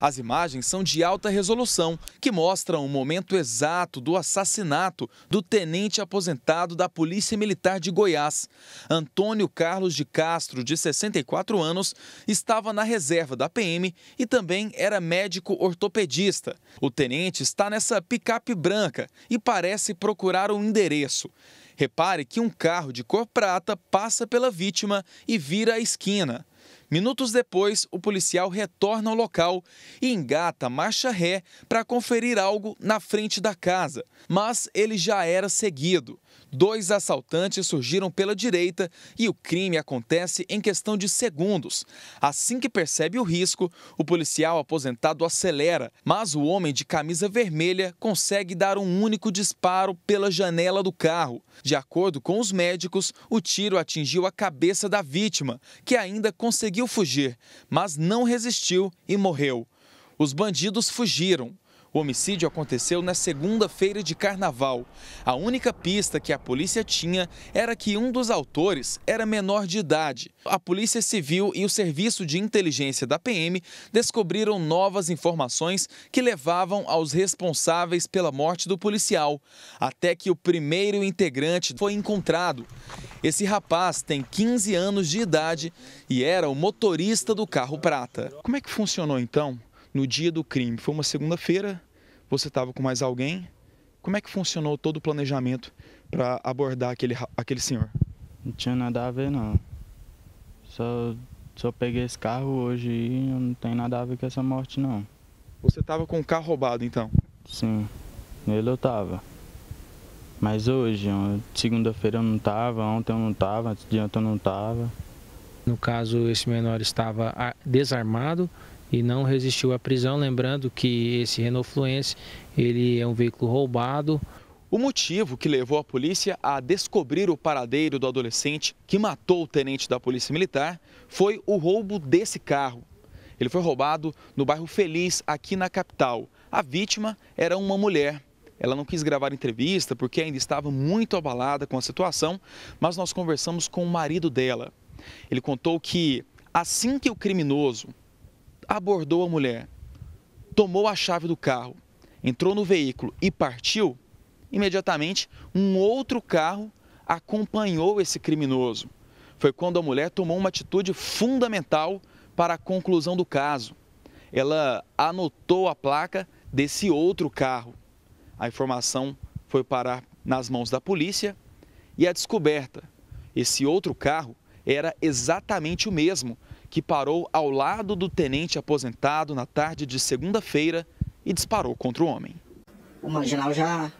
As imagens são de alta resolução, que mostram o momento exato do assassinato do tenente aposentado da Polícia Militar de Goiás. Antônio Carlos de Castro, de 64 anos, estava na reserva da PM e também era médico ortopedista. O tenente está nessa picape branca e parece procurar o um endereço. Repare que um carro de cor prata passa pela vítima e vira a esquina. Minutos depois, o policial retorna ao local e engata marcha ré para conferir algo na frente da casa, mas ele já era seguido. Dois assaltantes surgiram pela direita e o crime acontece em questão de segundos. Assim que percebe o risco, o policial aposentado acelera, mas o homem de camisa vermelha consegue dar um único disparo pela janela do carro. De acordo com os médicos, o tiro atingiu a cabeça da vítima, que ainda conseguiu fugir, mas não resistiu e morreu. Os bandidos fugiram. O homicídio aconteceu na segunda-feira de carnaval. A única pista que a polícia tinha era que um dos autores era menor de idade. A Polícia Civil e o Serviço de Inteligência da PM descobriram novas informações que levavam aos responsáveis pela morte do policial, até que o primeiro integrante foi encontrado. Esse rapaz tem 15 anos de idade e era o motorista do carro prata. Como é que funcionou então no dia do crime? Foi uma segunda-feira, você estava com mais alguém? Como é que funcionou todo o planejamento para abordar aquele, aquele senhor? Não tinha nada a ver, não. Só, só peguei esse carro hoje e não tem nada a ver com essa morte, não. Você estava com o carro roubado, então? Sim, ele eu estava. Mas hoje, segunda-feira eu não estava, ontem eu não estava, antes de ontem eu não estava. No caso, esse menor estava desarmado, e não resistiu à prisão, lembrando que esse Renault Fluence ele é um veículo roubado. O motivo que levou a polícia a descobrir o paradeiro do adolescente que matou o tenente da Polícia Militar foi o roubo desse carro. Ele foi roubado no bairro Feliz, aqui na capital. A vítima era uma mulher. Ela não quis gravar entrevista porque ainda estava muito abalada com a situação, mas nós conversamos com o marido dela. Ele contou que assim que o criminoso abordou a mulher, tomou a chave do carro, entrou no veículo e partiu, imediatamente um outro carro acompanhou esse criminoso. Foi quando a mulher tomou uma atitude fundamental para a conclusão do caso. Ela anotou a placa desse outro carro. A informação foi parar nas mãos da polícia e a descoberta: esse outro carro era exatamente o mesmo que parou ao lado do tenente aposentado na tarde de segunda-feira e disparou contra o homem. O marginal já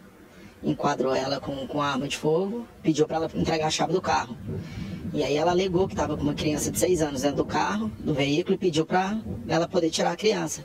enquadrou ela com, com arma de fogo, pediu para ela entregar a chave do carro. E aí ela alegou que estava com uma criança de seis anos dentro do carro, do veículo, e pediu para ela poder tirar a criança.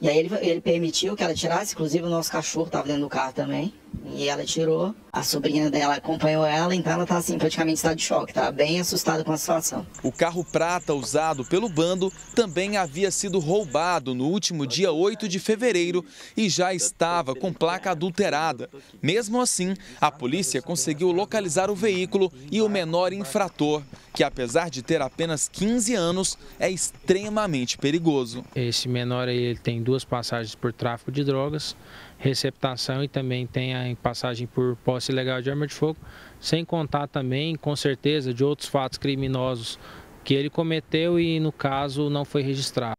E aí ele, ele permitiu que ela tirasse, inclusive o nosso cachorro estava dentro do carro também. E ela tirou, a sobrinha dela acompanhou ela, então ela está assim, praticamente em estado de choque, está bem assustada com a situação. O carro prata usado pelo bando também havia sido roubado no último dia 8 de fevereiro e já estava com placa adulterada. Mesmo assim, a polícia conseguiu localizar o veículo e o menor infrator, que apesar de ter apenas 15 anos, é extremamente perigoso. Esse menor aí, ele tem duas passagens por tráfico de drogas, receptação e também tem a tenha passagem por posse ilegal de arma de fogo, sem contar também, com certeza, de outros fatos criminosos que ele cometeu e, no caso, não foi registrado.